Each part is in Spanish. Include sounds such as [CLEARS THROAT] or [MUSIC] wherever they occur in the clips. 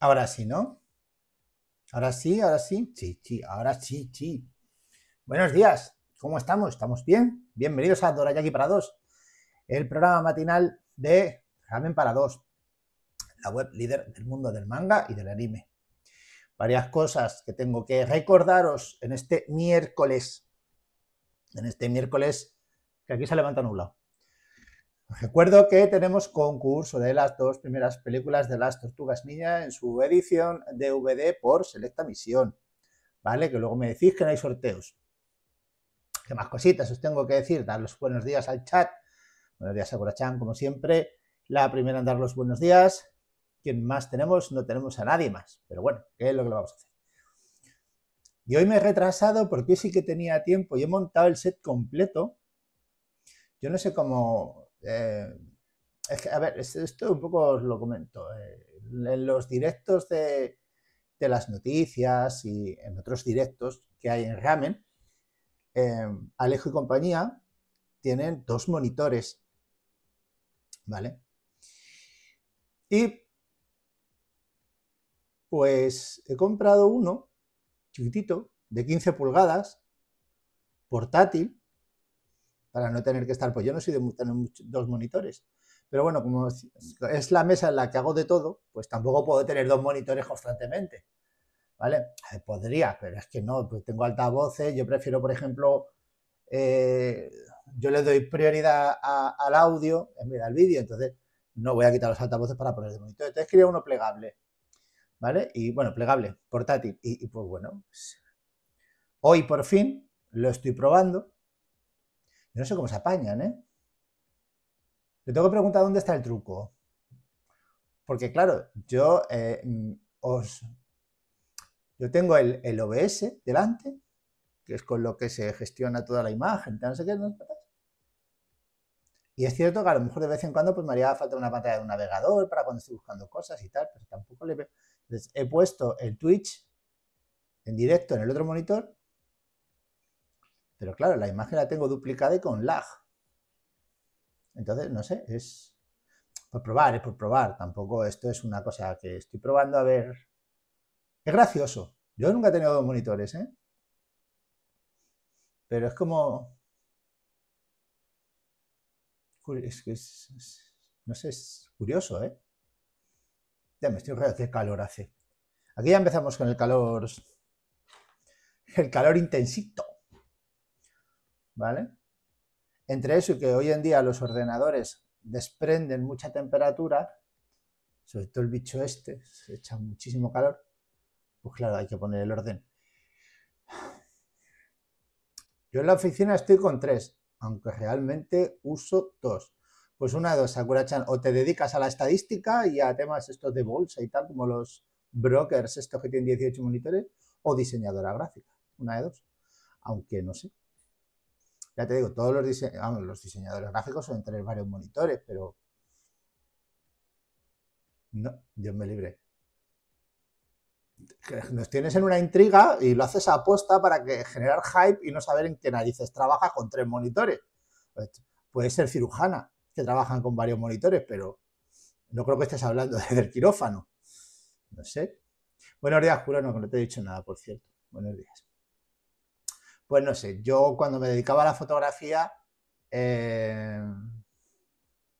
Ahora sí, ¿no? Ahora sí, ahora sí. Sí, sí, ahora sí, sí. Buenos días. ¿Cómo estamos? ¿Estamos bien? Bienvenidos a Dorayaki para dos, el programa matinal de Ramen para dos, la web líder del mundo del manga y del anime. Varias cosas que tengo que recordaros en este miércoles. En este miércoles que aquí se levanta nublado recuerdo que tenemos concurso de las dos primeras películas de las Tortugas Niñas en su edición DVD por selecta misión. ¿Vale? Que luego me decís que no hay sorteos. ¿Qué más cositas os tengo que decir? Dar los buenos días al chat. Buenos días, a Gorachan como siempre. La primera en dar los buenos días. ¿Quién más tenemos? No tenemos a nadie más. Pero bueno, es lo que vamos a hacer? Y hoy me he retrasado porque sí que tenía tiempo y he montado el set completo. Yo no sé cómo eh, a ver, esto, un poco os lo comento. Eh, en los directos de, las noticias y en otros directos que hay en Ramen, eh, Alejo y compañía tienen dos monitores. ¿Vale? Y pues he comprado uno chiquitito de 15 pulgadas, portátil, para no tener que estar, pues yo no soy de tener dos monitores, pero bueno, como es la mesa en la que hago de todo, pues tampoco puedo tener dos monitores constantemente, ¿vale? Podría, pero es que no, pues tengo altavoces, yo prefiero, por ejemplo, eh, yo le doy prioridad al audio en vez del vídeo, entonces no voy a quitar los altavoces para poner de monitor. Entonces quería uno plegable, ¿vale? Y bueno, plegable, portátil, y pues bueno, hoy por fin lo estoy probando, yo no sé cómo se apañan, ¿eh? Le tengo que preguntar dónde está el truco. Porque claro, yo eh, os... Yo tengo el, OBS delante, que es con lo que se gestiona toda la imagen, no sé qué, Y es cierto que a lo mejor de vez en cuando pues, me haría falta una pantalla de un navegador para cuando estoy buscando cosas y tal, pero tampoco le veo. Entonces, he puesto el Twitch en directo en el otro monitor pero claro, la imagen la tengo duplicada y con lag. Entonces, no sé, es por probar, es por probar. Tampoco esto es una cosa que estoy probando a ver. Es gracioso. Yo nunca he tenido dos monitores, ¿eh? Pero es como... Es que es, no sé, es curioso, ¿eh? Ya me estoy riendo, qué calor hace. Aquí ya empezamos con el calor, el calor intensito. ¿vale? Entre eso y que hoy en día los ordenadores desprenden mucha temperatura, sobre todo el bicho este, se echa muchísimo calor, pues claro, hay que poner el orden. Yo en la oficina estoy con tres, aunque realmente uso dos. Pues una de dos, o te dedicas a la estadística y a temas estos de bolsa y tal, como los brokers estos que tienen 18 monitores, o diseñadora gráfica, una de dos. Aunque no sé, ya te digo, todos los, los diseñadores gráficos suelen tener varios monitores, pero... No, Dios me libre. Nos tienes en una intriga y lo haces a aposta para que generar hype y no saber en qué narices trabajas con tres monitores. Pues, puede ser cirujana, que trabajan con varios monitores, pero no creo que estés hablando del quirófano. No sé. Buenos días, Curano, que no te he dicho nada, por cierto. Buenos días. Pues no sé, yo cuando me dedicaba a la fotografía, eh,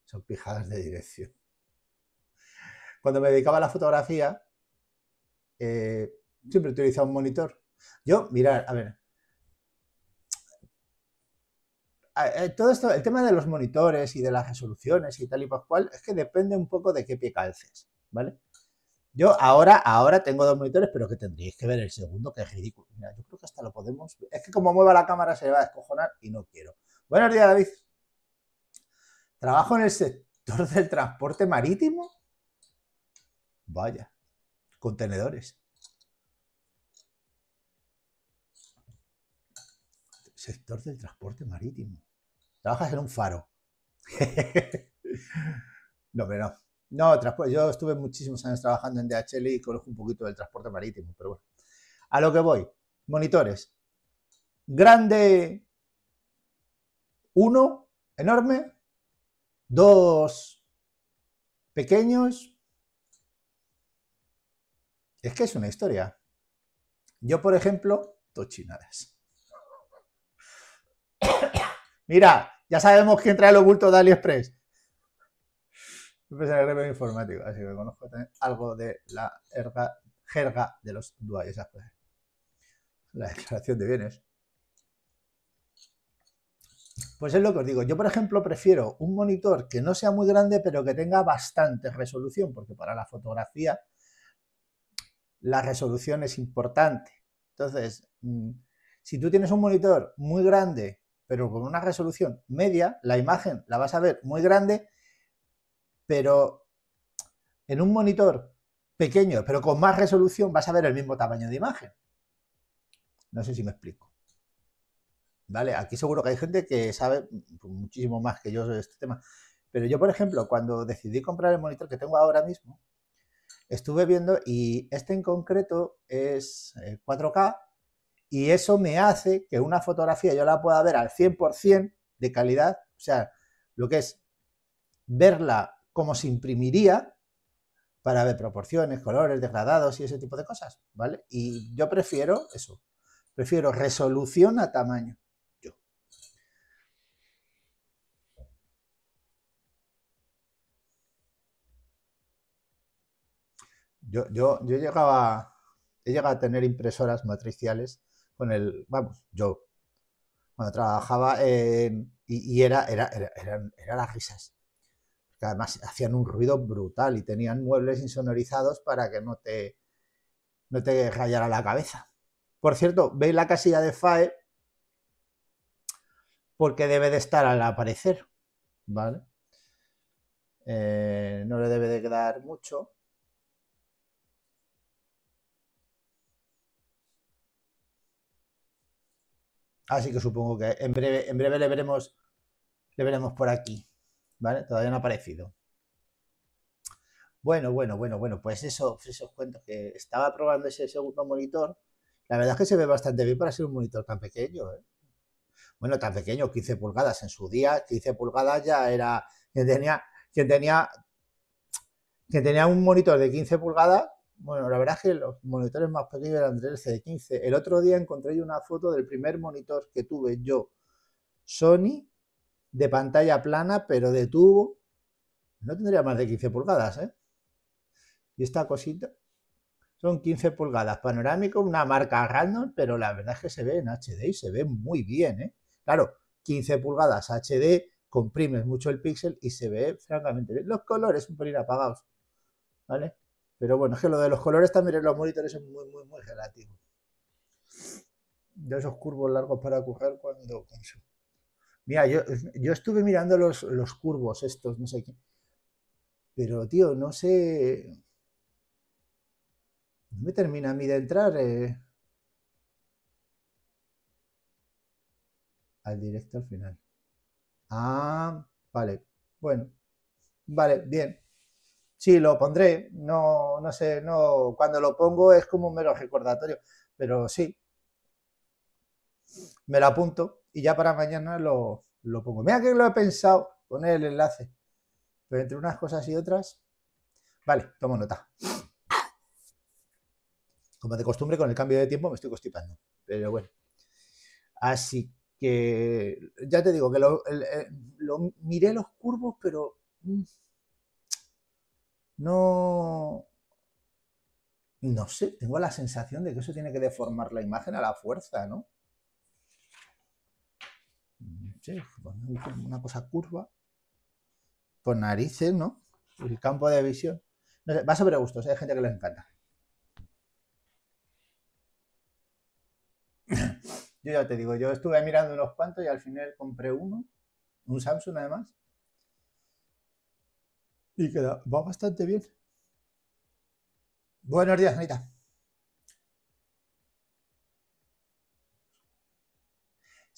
son pijadas de dirección. Cuando me dedicaba a la fotografía, siempre eh, siempre utilizaba un monitor. Yo, mirar, a ver, eh, todo esto, el tema de los monitores y de las resoluciones y tal y cual, es que depende un poco de qué pie calces, ¿vale? Yo ahora, ahora tengo dos monitores, pero que tendríais que ver el segundo, que es ridículo. Mira, yo creo que hasta lo podemos. Es que como mueva la cámara se le va a descojonar y no quiero. Buenos días, David. Trabajo en el sector del transporte marítimo. Vaya, contenedores. Sector del transporte marítimo. Trabajas en un faro. [LAUGHS] no, pero no. No, Yo estuve muchísimos años trabajando en DHL y conozco un poquito del transporte marítimo, pero bueno. A lo que voy. Monitores. Grande. Uno, enorme. Dos, pequeños. Es que es una historia. Yo, por ejemplo, tochinadas. [COUGHS] Mira, ya sabemos quién trae los bultos de AliExpress en el informático, así que conozco también algo de la jerga de los duales. La declaración de bienes. Pues es lo que os digo. Yo, por ejemplo, prefiero un monitor que no sea muy grande, pero que tenga bastante resolución, porque para la fotografía la resolución es importante. Entonces, mm, si tú tienes un monitor muy grande, pero con una resolución media, la imagen la vas a ver muy grande pero en un monitor pequeño, pero con más resolución, vas a ver el mismo tamaño de imagen. No sé si me explico. Vale, aquí seguro que hay gente que sabe muchísimo más que yo sobre este tema. Pero yo, por ejemplo, cuando decidí comprar el monitor que tengo ahora mismo, estuve viendo y este en concreto es 4K eh, y eso me hace que una fotografía yo la pueda ver al 100% de calidad, o sea, lo que es verla cómo se imprimiría para ver proporciones, colores, degradados y ese tipo de cosas, ¿vale? Y yo prefiero eso, prefiero resolución a tamaño. Yo. Yo, llegaba, a tener impresoras matriciales con el, vamos, yo, cuando trabajaba y, era, era, eran las risas que además hacían un ruido brutal y tenían muebles insonorizados para que no te, no te rayara la cabeza. Por cierto, veis la casilla de FAE porque debe de estar al aparecer, ¿vale? Eh, no le debe de quedar mucho. Así que supongo que en breve, en breve le veremos, le veremos por aquí. ¿vale? Todavía no ha aparecido. Bueno, bueno, bueno, bueno, pues eso, esos cuentos que estaba probando ese segundo monitor. La verdad es que se ve bastante bien para ser un monitor tan pequeño. ¿eh? Bueno, tan pequeño, 15 pulgadas en su día, 15 pulgadas ya era quien tenía, quien tenía, que tenía un monitor de 15 pulgadas. Bueno, la verdad es que los monitores más pequeños eran 13 de 15. El otro día encontré una foto del primer monitor que tuve yo, Sony, de pantalla plana, pero de tubo, no tendría más de 15 pulgadas, ¿eh? Y esta cosita son 15 pulgadas panorámico, una marca random, pero la verdad es que se ve en HD y se ve muy bien, ¿eh? Claro, 15 pulgadas HD, comprimes mucho el píxel y se ve francamente bien. Los colores un ir apagados, ¿vale? Pero bueno, es que lo de los colores también en los monitores es muy, muy, muy relativo. De esos curvos largos para coger cuando consumo. Mira, yo, estuve mirando los, curvos estos, no sé qué. Pero, tío, no sé. No me termina a mí de entrar. Eh, al directo al final. Ah, vale. Bueno. Vale, bien. Sí, lo pondré. No, no sé, no. Cuando lo pongo es como un mero recordatorio. Pero sí. Me lo apunto y ya para mañana lo, lo pongo. Mira que lo he pensado, poner el enlace. Pero entre unas cosas y otras. Vale, tomo nota. Como de costumbre, con el cambio de tiempo me estoy constipando. Pero bueno. Así que ya te digo que lo, eh, lo miré los curvos, pero mm, no. No sé, tengo la sensación de que eso tiene que deformar la imagen a la fuerza, ¿no? Pues, una cosa curva, por narices, ¿no? El campo de visión. No sé, va sobre gustos, hay gente que le encanta. [COUGHS] Yo ya te digo, yo estuve mirando unos cuantos y al final compré uno, un Samsung además. Y queda, va bastante bien. Buenos días, Anita.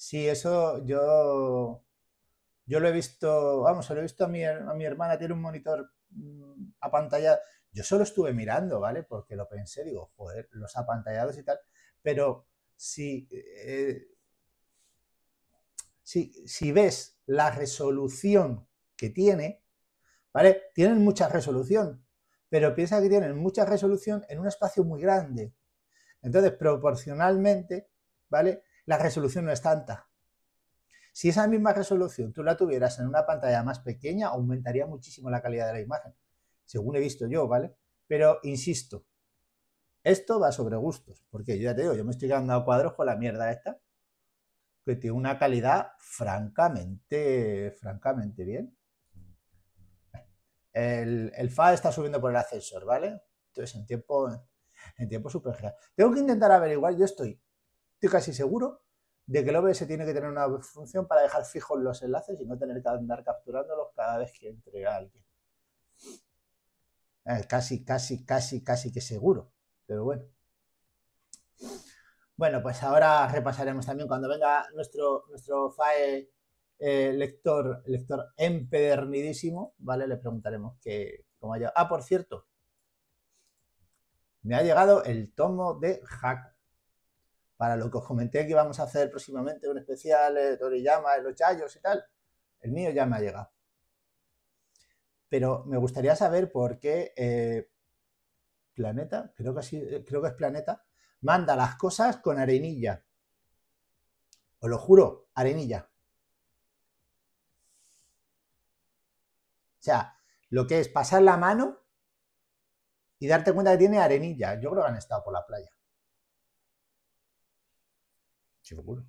Sí, eso yo, yo lo he visto, vamos, lo he visto a mi, hermana, tiene un monitor mm, apantallado. Yo solo estuve mirando, ¿vale? Porque lo pensé, digo, joder, los apantallados y tal. Pero si, eh, si, si ves la resolución que tiene, ¿vale? Tienen mucha resolución, pero piensa que tienen mucha resolución en un espacio muy grande. Entonces, proporcionalmente, ¿vale? la resolución no es tanta. Si esa misma resolución tú la tuvieras en una pantalla más pequeña, aumentaría muchísimo la calidad de la imagen, según he visto yo, ¿vale? Pero insisto, esto va sobre gustos, porque yo ya te digo, yo me estoy quedando a cuadros con la mierda esta, que tiene una calidad francamente, francamente bien. El, el FA está subiendo por el ascensor, ¿vale? Entonces, en tiempo, en tiempo super Tengo que intentar averiguar, yo estoy estoy casi seguro de que el OBS tiene que tener una función para dejar fijos los enlaces y no tener que andar capturándolos cada vez que entrega alguien. Eh, casi, casi, casi, casi que seguro, pero bueno. Bueno, pues ahora repasaremos también cuando venga nuestro, nuestro FAE eh, lector, lector empedernidísimo, ¿vale? Le preguntaremos que, cómo haya... Ah, por cierto, me ha llegado el tomo de Hack para lo que os comenté que íbamos a hacer próximamente, un especial de eh, Toriyama, de eh, los Chayos y tal, el mío ya me ha llegado. Pero me gustaría saber por qué eh, Planeta, creo que, creo que es Planeta, manda las cosas con arenilla. Os lo juro, arenilla. O sea, lo que es pasar la mano y darte cuenta que tiene arenilla. Yo creo que han estado por la playa seguro.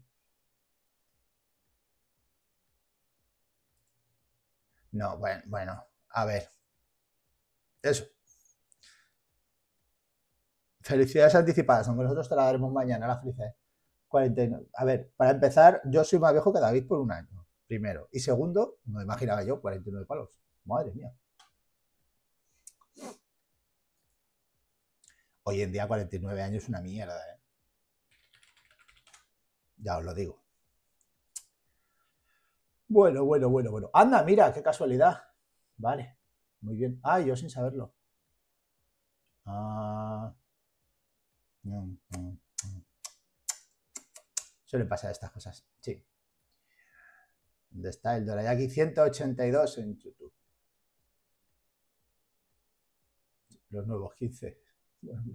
No, bueno, bueno, a ver. Eso. Felicidades anticipadas, aunque nosotros te la daremos mañana, la felicidad. 49. A ver, para empezar, yo soy más viejo que David por un año, primero. Y segundo, no imaginaba yo 49 palos. Madre mía. Hoy en día 49 años es una mierda, ¿eh? Ya os lo digo. Bueno, bueno, bueno, bueno. Anda, mira, qué casualidad. Vale, muy bien. Ah, yo sin saberlo. Ah. Mm, mm, mm. Suele pasar estas cosas, sí. ¿Dónde está el Dorayaki 182 en YouTube. Los nuevos 15. [LAUGHS]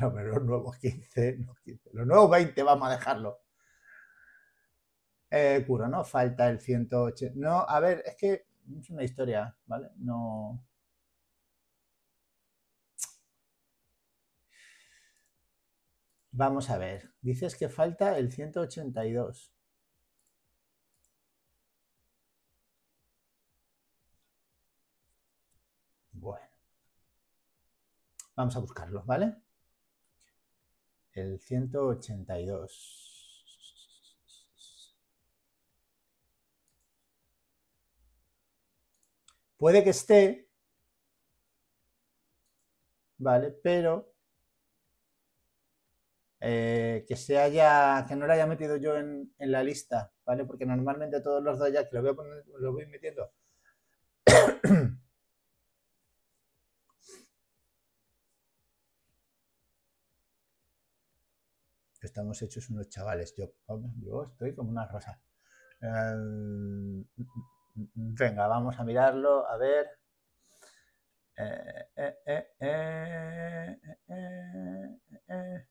pero los nuevos 15, no los nuevos 20 vamos a dejarlo. Eh, curo, ¿no? Falta el 180. No, a ver, es que es una historia, ¿vale? No. Vamos a ver. Dices que falta el 182. Bueno. Vamos a buscarlo, ¿vale? el 182. Puede que esté, ¿vale? Pero eh, que se haya, que no lo haya metido yo en, en, la lista, ¿vale? Porque normalmente todos los dos ya lo voy, a lo voy metiendo estamos hechos unos chavales. Yo, yo estoy como una rosa. Eh, venga, vamos a mirarlo, a ver. Eh, eh,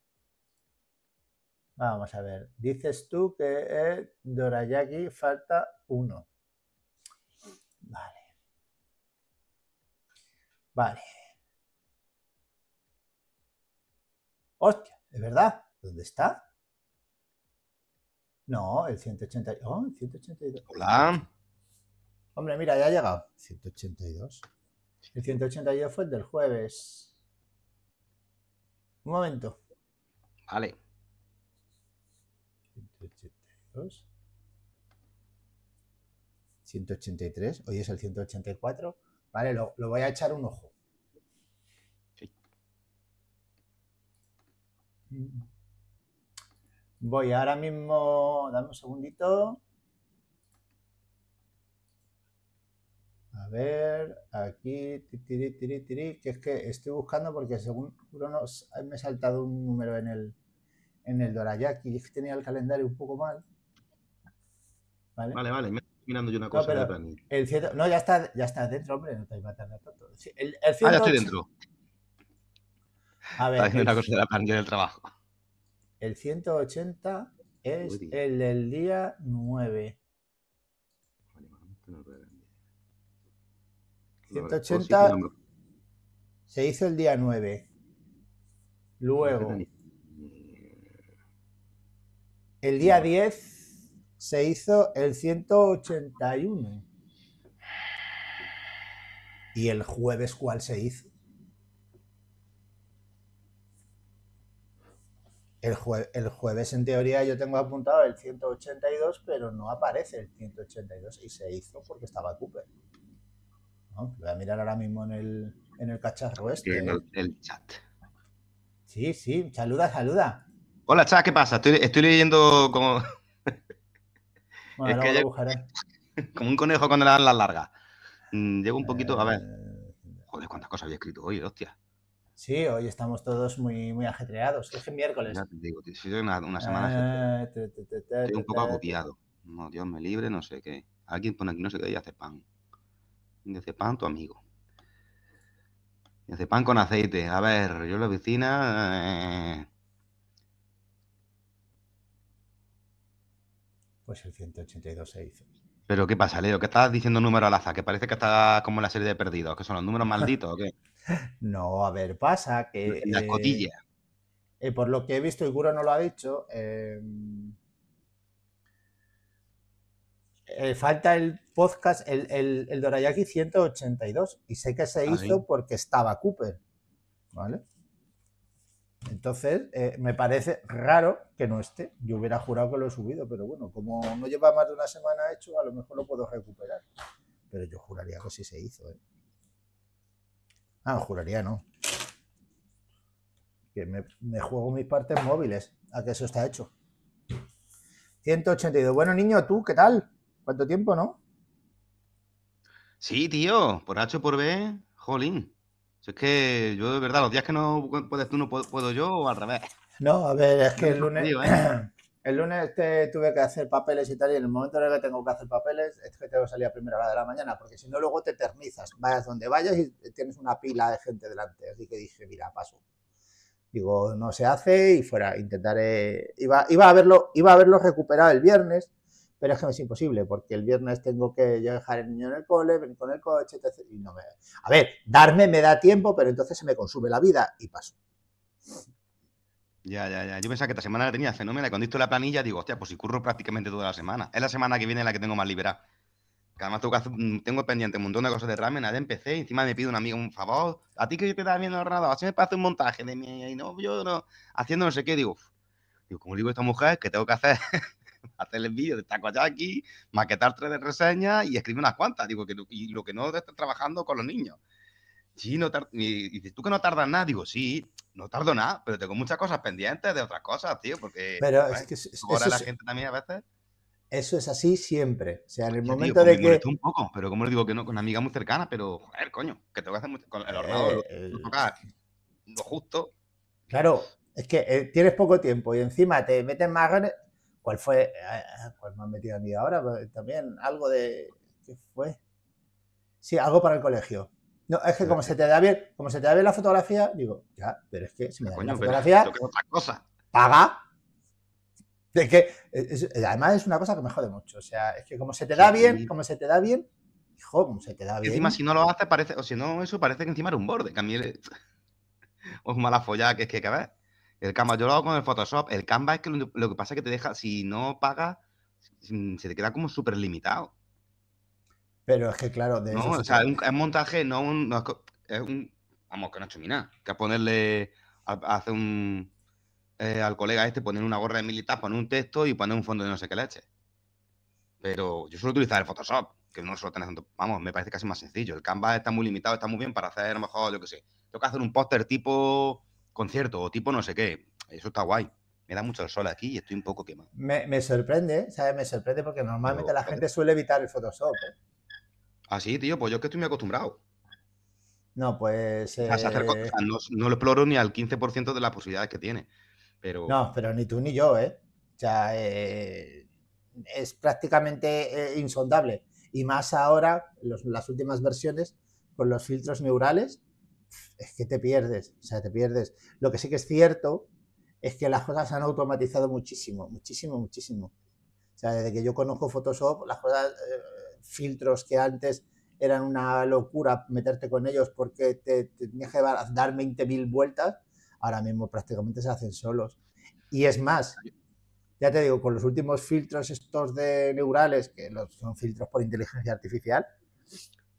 vamos a ver. Dices tú que Dorayaki falta uno. Vale. Vale. Hostia, es verdad. ¿Dónde está? No, el 182. Oh, el 182. Hola. Hombre, mira, ya ha llegado. 182. El 182 fue el del jueves. Un momento. Vale. 182. 183. Hoy es el 184. Vale, lo, voy a echar un ojo. Sí. Mm. Voy ahora mismo, dame un segundito. A ver, aquí, tiri, tiri, tiri, que es que estoy buscando porque según nos me he saltado un número en el, en el Dorayaki y es que tenía el calendario un poco mal. Vale, vale, me estoy mirando yo una cosa. pero de el ciento, no ya, está, ya está dentro, hombre, no te iba a tardar tanto. El, el ah, ya estoy dentro. A ver. una cosa de la planilla del trabajo. El 180 es el del día 9. 180 se hizo el día 9. Luego, el día 10 se hizo el 181. ¿Y el jueves cuál se hizo? El, jueves, en teoría, yo tengo apuntado el 182, pero no aparece el 182 y se hizo porque estaba Cooper. voy a mirar ahora mismo en el, cacharro este. el, chat. Sí, sí, saluda, saluda. Hola, chat, ¿qué pasa? Estoy, leyendo como. [LAUGHS] Bueno, es eh. lo [LAUGHS] Como un conejo cuando le dan las largas. Mm, llego un poquito, a ver. Eh, Joder, cuántas cosas había escrito hoy, hostia. Sí, hoy estamos todos muy, muy ajetreados. Es que miércoles. una, semana eh, Estoy un poco agobiado. No, Dios me libre, no sé qué. Alguien pone aquí, no sé qué, y hace pan. Y hace pan tu amigo. Y hace pan con aceite. A ver, yo en la vecina. Eh. Pues el 182 se hizo. Pero ¿qué pasa, Leo? ¿Qué estás diciendo número al azar? Que parece que está como la serie de perdidos, que son los números [LAUGHS] malditos, ¿o qué? No, a ver, pasa que... la eh, cotilla. Eh, por lo que he visto, y Guro no lo ha dicho, em, eh, falta el podcast, el, el, Dorayaki 182, y sé que se ah, hizo porque estaba Cooper, ¿vale? Entonces, me parece raro que no esté. Yo hubiera jurado que lo he subido, pero bueno, como no lleva más de una semana hecho, a lo mejor lo puedo recuperar. Pero yo juraría que sí se hizo. ¿eh? Ah, juraría no. Que me, juego mis partes móviles. A que eso está hecho. 182. Bueno, niño, ¿tú qué tal? ¿Cuánto tiempo, no? Sí, tío, por H por B, jolín. es que yo de verdad, los días que no puedes tú, no puedo, yo o al revés. No, a ver, es que el lunes... ¿eh? [CLEARS THROAT] El lunes te, tuve que hacer papeles y tal, y en el momento en el que tengo que hacer papeles es que tengo que salir a primera hora de la mañana, porque si no luego te eternizas, vayas donde vayas y tienes una pila de gente delante. Así que dije, mira, paso. Digo, no se hace y fuera, intentaré... Iba, a, verlo, iba a verlo recuperado el viernes, pero es que es imposible, porque el viernes tengo que dejar el niño en el cole, venir con el coche, etc. A ver, darme me da tiempo, pero entonces se me consume la vida y paso. Ya, ya, ya. Yo pensaba que esta semana la tenía fenómena Y cuando he la planilla, digo, hostia, pues si curro prácticamente toda la semana. Es la semana que viene la que tengo más liberada. Que además tengo, mm, pendiente un montón de cosas de ramen, de empecé, encima me pide un amigo un favor, a ti que te da bien el así me pasa un montaje de mi novio, no, haciendo no sé qué, digo, digo, como digo a esta mujer, que tengo que hacer, [LAUGHS] hacer el vídeo de taco aquí, maquetar tres de reseñas y escribir unas cuantas, digo, que, y lo que no de estar trabajando con los niños sí, no y dices, tú que no tardas nada, digo, sí, no tardo nada, pero tengo muchas cosas pendientes de otras cosas, tío, porque pero es que eso, ahora la gente también a veces. Eso es así siempre. O sea, en el momento de que. un poco, pero como les digo que no, con amiga muy cercana pero joder, coño, que tengo que hacer mucho. Con el ordenador, lo, eh, justo. Claro, es que eh, tienes poco tiempo y encima te meten más ganas. ¿Cuál fue? cuál eh, pues me han metido a mí ahora, pues, también algo de. ¿Qué fue? Sí, algo para el colegio. No, es que como se te da bien, como se te da bien la fotografía, digo, ya, pero es que si me da bien la fotografía, cosa. paga. Es que, además es una cosa que me jode mucho. O sea, es que como se te da bien, como se te da bien, hijo, como se te da bien. Encima, si no lo haces, parece, o si no, eso parece que encima era un borde, que a es, [LAUGHS] mala follada, que es que, a ver, el Canva, yo lo hago con el Photoshop, el Canva es que lo, lo que pasa es que te deja, si no paga se te queda como súper limitado. Pero es que, claro, de No, o sea, es montaje, no un. es, un vamos, que no ha hecho ni nada. Que ponerle. A, un. Eh, al colega este, poner una gorra de militar, poner un texto y poner un fondo de no sé qué leche. Pero yo suelo utilizar el Photoshop, que no suelo tener tanto. Vamos, me parece casi más sencillo. El Canva está muy limitado, está muy bien para hacer a lo mejor, yo qué sé. Tengo que hacer un póster tipo concierto o tipo no sé qué. Eso está guay me da mucho el sol aquí y estoy un poco quemado. Me, sorprende, ¿sabes? Me sorprende porque normalmente la gente suele evitar el Photoshop. ¿eh? Así, ah, tío, pues yo que estoy muy acostumbrado. No, pues. Eh, no, lo exploro ni al 15% de las posibilidades que tiene. Pero... No, pero ni tú ni yo, ¿eh? O sea, eh, es prácticamente eh, insondable. Y más ahora, las últimas versiones, con los filtros neurales, es que te pierdes. O sea, te pierdes. Lo que sí que es cierto es que las cosas se han automatizado muchísimo, muchísimo, muchísimo. O sea, desde que yo conozco Photoshop, las cosas filtros que antes eran una locura meterte con ellos porque te, tenías que dar 20.000 vueltas, ahora mismo prácticamente se hacen solos. Y es más, ya te digo, con los últimos filtros estos de neurales, que los, son filtros por inteligencia artificial,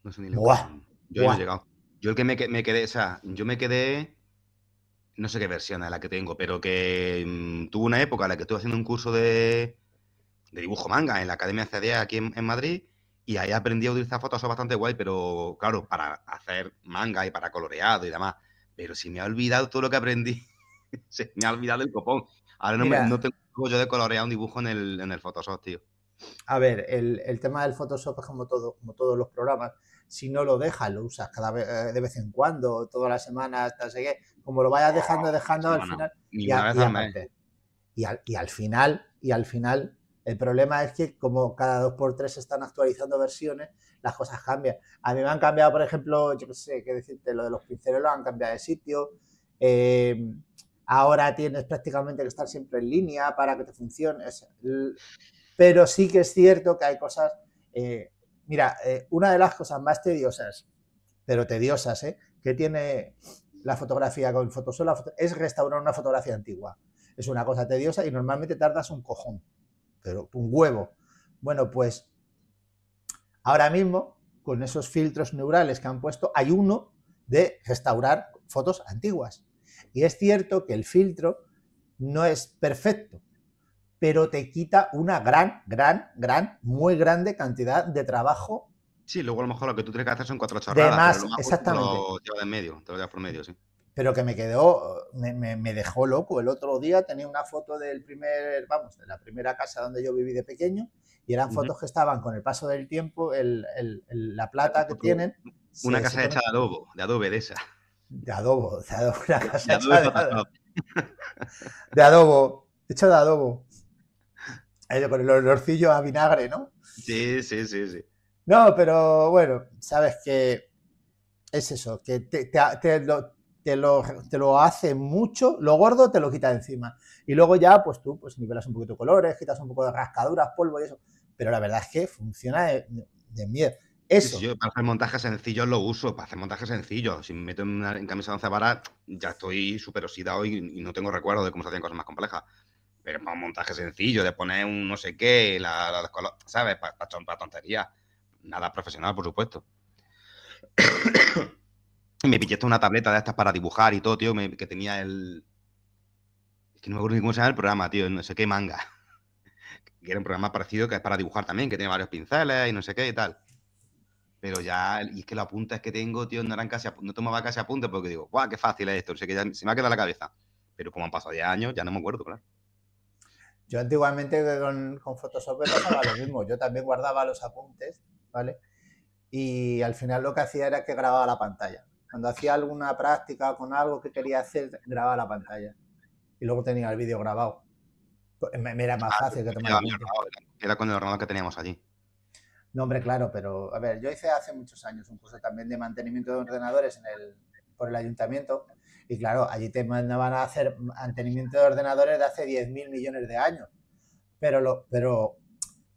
no sé ni Yo llegado. Yo el que me, quedé, o sea, yo me quedé, no sé qué versión es la que tengo, pero que mm, tuve una época en la que estuve haciendo un curso de, de dibujo manga en la Academia CDA aquí en Madrid y ahí aprendí a utilizar Photoshop bastante guay, pero claro, para hacer manga y para coloreado y demás. Pero si me ha olvidado todo lo que aprendí. [LAUGHS] se me ha olvidado el copón. Ahora no, tengo yo de colorear un dibujo en el, Photoshop, tío. A ver, el, tema del Photoshop es como, todo, como todos los programas. Si no lo dejas, lo usas cada vez, eh, de vez en cuando, todas las semanas, hasta como lo vayas dejando, dejando, al final. Y, y, y, al, final, y al final, el problema es que como cada dos por tres se están actualizando versiones, las cosas cambian. A mí me han cambiado, por ejemplo, yo qué sé, qué decirte, lo de los pinceles lo han cambiado de sitio. Em, ahora tienes prácticamente que estar siempre en línea para que te funcione. Pero sí que es cierto que hay cosas... Eh, mira, eh, una de las cosas más tediosas, pero tediosas, ¿eh? que tiene la fotografía con Photoshop es restaurar una fotografía antigua. Es una cosa tediosa y normalmente tardas un cojón pero un huevo. Bueno, pues ahora mismo, con esos filtros neurales que han puesto, hay uno de restaurar fotos antiguas. Y es cierto que el filtro no es perfecto, pero te quita una gran, gran, gran, muy grande cantidad de trabajo. Sí, luego a lo mejor lo que tú tienes que hacer son cuatro chorradas. De más, pero lo exactamente. medio, te lo llevas por medio, sí pero que me quedó, me, dejó loco. El otro día tenía una foto del primer, vamos, de la primera casa donde yo viví de pequeño, y eran fotos que estaban con el paso del tiempo, la plata que tienen. Una casa hecha de adobo, de adobe de esa. De adobo, de adobo, [LAUGHS] casa de adobo hecha [LAUGHS] de, adobo. de de adobo. Eh, con el olorcillo a vinagre, ¿no? Sí, sí, sí, sí. No, pero bueno, sabes que es eso, que te, te lo, hace mucho, lo gordo te lo quita encima. Y luego ya, pues tú, pues nivelas un poquito tus colores, quitas un poco de rascaduras, polvo y eso. Pero la verdad es que funciona de, miedo. Eso. Yo para hacer montajes sencillos lo uso, para hacer montajes sencillos. Si me meto en, una, camisa de once varas, ya estoy súper oxidado y, y, no tengo recuerdo de cómo se hacían cosas más complejas. Pero para un montaje sencillo, de poner un no sé qué, la, ¿sabes? para tontería. Nada profesional, por supuesto. Y me pillé una tableta de estas para dibujar y todo, tío, que tenía el... Es que no me acuerdo ni cómo se llama el programa, tío, no sé qué manga. [LAUGHS] que era un programa parecido que es para dibujar también, que tiene varios pinceles y no sé qué y tal. Pero ya, y es que las apuntes que tengo, tío, no eran casi, no tomaba casi apuntes porque digo, guau, qué fácil es esto, no sé qué, se me ha quedado la cabeza. Pero como han pasado 10 años, ya no me acuerdo, claro. Yo antiguamente con, con Photoshop pasaba lo mismo. Yo también guardaba los apuntes, ¿vale? Y al final lo que hacía era que grababa la pantalla. Cuando hacía alguna práctica con algo que quería hacer, grababa la pantalla. Y luego tenía el vídeo grabado. Pues, me, era más ah, fácil que tomar el Era con el ordenador que teníamos allí. No, hombre, claro, pero a ver, yo hice hace muchos años un curso también de mantenimiento de ordenadores por el ayuntamiento. Y claro, allí te mandaban a hacer mantenimiento de ordenadores de hace 10.000 millones de años. Pero lo, pero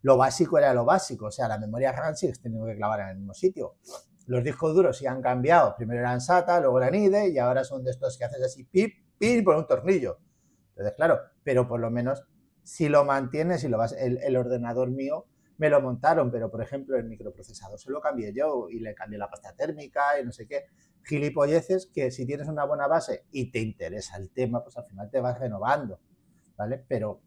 básico era lo básico. O sea, la memoria RAM se tenía que clavar en el mismo sitio. Los discos duros sí han cambiado. Primero eran SATA, luego eran IDE y ahora son de estos que haces así, pip, pip, por un tornillo. Entonces, claro, pero por lo menos si lo mantienes, si lo vas, el, ordenador mío me lo montaron, pero por ejemplo el microprocesador se lo cambié yo y le cambié la pasta térmica y no sé qué. Gilipolleces que si tienes una buena base y te interesa el tema, pues al final te vas renovando, ¿vale? Pero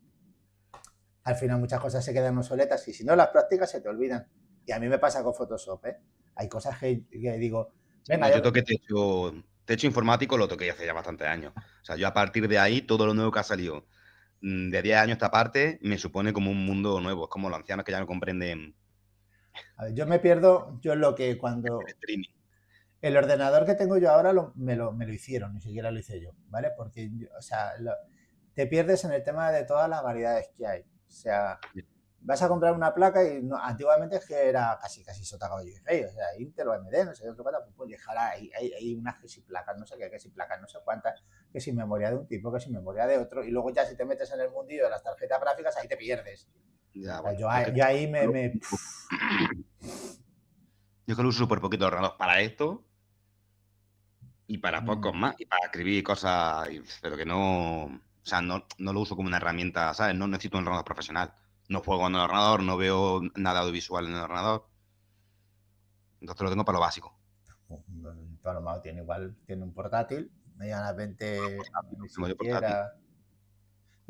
al final muchas cosas se quedan obsoletas y si no las practicas se te olvidan. Y a mí me pasa con Photoshop, ¿eh? hay cosas que, digo. yo toqué techo, informático, lo toqué hace ya bastantes años. O sea, yo a partir de ahí, todo lo nuevo que ha salido mm, de 10 años esta parte me supone como un mundo nuevo. Es como los ancianos que ya no comprenden. A ver, yo me pierdo, yo lo que [LAUGHS] cuando. El, ordenador que tengo yo ahora me, lo, me, lo, hicieron, ni siquiera lo hice yo, ¿vale? Porque, o sea, te pierdes en el tema de todas las variedades que hay. O sea, vas a comprar una placa y antiguamente que era casi casi sota caballo y rey, o sea, Intel o AMD, no sé qué otra cosa, pues, pues ahí hay, unas que si placas, no sé qué, que si placas, no sé cuántas, que si memoria de un tipo, que sin memoria de otro, y luego ya si te metes en el mundillo de las tarjetas gráficas, ahí te pierdes. Ya, yo, ahí me... me... [COUGHS] Yo que lo uso súper poquito de para esto y para mm. pocos más, y para escribir cosas, pero que no... O sea, no, no lo uso como una herramienta, ¿sabes? No necesito un reloj profesional no juego en el ordenador, no veo nada audiovisual en el ordenador. Entonces lo tengo para lo básico. Para lo malo tiene igual, tiene un portátil, medianamente ah, no, no, es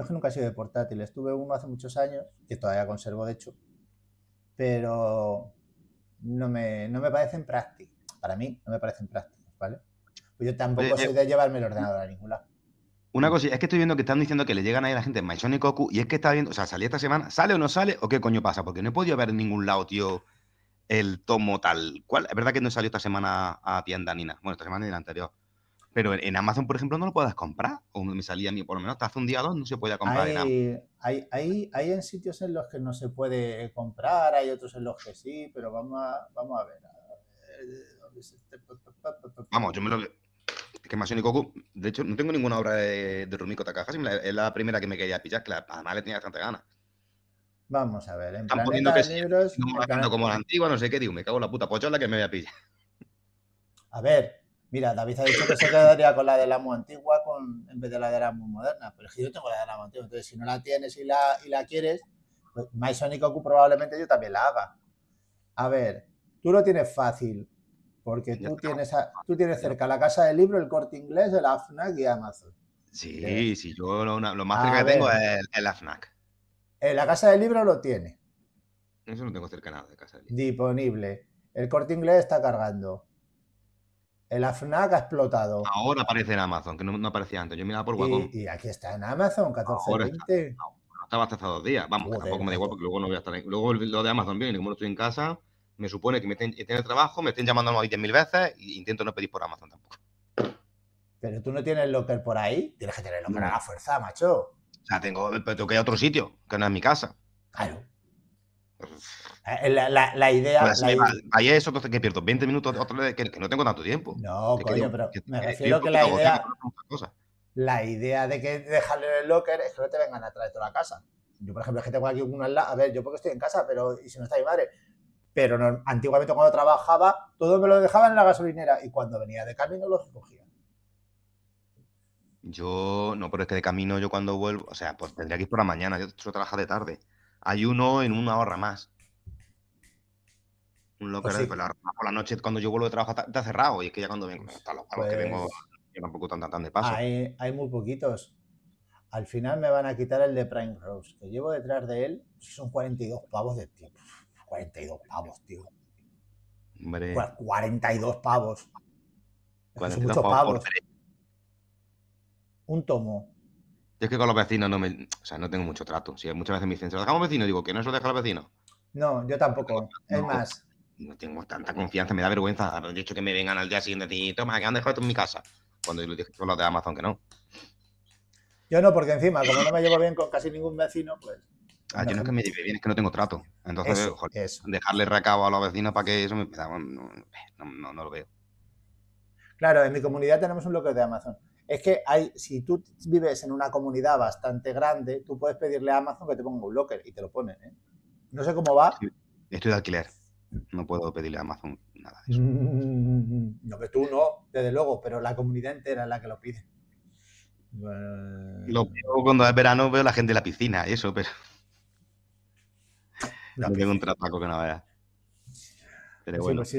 que nunca he sido de portátil, estuve uno hace muchos años, que todavía conservo de hecho, pero no me, no me parecen prácticos. Para mí no me parecen prácticos, ¿vale? Pues yo tampoco soy eh, de llevarme el ordenador a ningún una cosa, es que estoy viendo que están diciendo que le llegan ahí a la gente Maison y Goku, y es que está viendo, o sea, salía esta semana, ¿sale o no sale? ¿O qué coño pasa? Porque no he podido ver en ningún lado, tío, el tomo tal cual. Es verdad que no salió esta semana a tienda ni nada. Bueno, esta semana ni la anterior. Pero en Amazon, por ejemplo, no lo puedes comprar. O me salía ni, por lo menos hasta hace un día o dos no se podía comprar. nada. en hay, hay, en sitios en los que no se puede comprar, hay otros en los que sí, pero vamos vamos a ver. Vamos, yo me lo, que Mason y de hecho, no tengo ninguna obra de, de Rumiko Takahashi, es la primera que me quería pillar, que además le tenía bastante ganas. Vamos a ver, en Están poniendo libros, como la antigua, no sé qué, digo, me cago en la puta, pues la que me voy a pillar. A ver, mira, David ha dicho que se quedaría con la de la muy antigua en vez de la de la muy moderna, pero yo tengo la de la amo antigua, entonces si no la tienes y la, y la quieres, pues y probablemente yo también la haga. A ver, tú lo tienes fácil. Porque tú tienes, a, tú tienes cerca la casa del libro, el corte inglés, el AFNAC y Amazon. Sí, sí, yo lo, más cerca que tengo es el, AFNAC. Eh, la casa del libro lo tiene. Eso no tengo cerca nada de casa del libro. Disponible. El corte inglés está cargando. El AFNAC ha explotado. Ahora aparece en Amazon, que no, aparecía antes. Yo miraba por Wacom. Y, aquí está en Amazon, 1420. está, no, estaba hasta hace dos días. Vamos, tampoco me da igual porque luego no voy a estar. Ahí. Luego lo de Amazon viene, como no estoy en casa, me supone que me estén, en el trabajo, me estén llamando a de mil veces e intento no pedir por Amazon tampoco. Pero tú no tienes locker por ahí, tienes que tener el locker a la fuerza, macho. O sea, tengo, pero tengo que ir a otro sitio, que no es mi casa. Claro. Eh, la, idea. es. Ahí es otro que pierdo 20 minutos, otro que, que no tengo tanto tiempo. No, coño, pero me eh, refiero que la idea. La idea de que dejarle el locker es que no te vengan a traer toda la casa. Yo, por ejemplo, es que tengo aquí una. A ver, yo porque estoy en casa, pero ¿y si no está mi madre? Pero antiguamente cuando trabajaba, todo me lo dejaban en la gasolinera y cuando venía de camino lo cogían. Yo, no, pero es que de camino yo cuando vuelvo, o sea, pues tendría que ir por la mañana, yo trabajo de tarde. Hay uno en una hora más. Un loco pues por, la, noche cuando yo vuelvo de trabajo está, cerrado y es que ya cuando vengo, hasta los, que vengo, llevan un poco tan, de paso. Hay, hay muy poquitos. Al final me van a quitar el de Prime Rose, que llevo detrás de él, son 42 pavos de tiempo. 42 pavos, tío. Hombre. 42 pavos. 42 pavos. pavos. Un tomo. Yo es que con los vecinos no me. O sea, no tengo mucho trato. Si muchas veces me dicen, lo dejamos vecino? Digo, que no se lo deja los vecinos? No, yo tampoco. es más. No tengo tanta confianza, me da vergüenza. De hecho, que me vengan al día siguiente y toma, que han dejado esto en mi casa. Cuando yo les dije con pues los de Amazon que no. Yo no, porque encima, como no me llevo bien con casi ningún vecino, pues. Ah, yo no es que me lleve bien, es que no tengo trato. Entonces, dejarle recabo a los vecinos para que eso me no, no, no, lo veo. Claro, en mi comunidad tenemos un locker de Amazon. Es que hay, si tú vives en una comunidad bastante grande, tú puedes pedirle a Amazon que te ponga un locker y te lo ponen. ¿eh? No sé cómo va. Estoy de alquiler. No puedo pedirle a Amazon nada de eso. [LAUGHS] No, que tú no, desde luego, pero la comunidad entera es la que lo pide. Lo veo cuando es verano, veo la gente en la piscina y eso, pero. Ya un trataco que no pues vaya bueno. es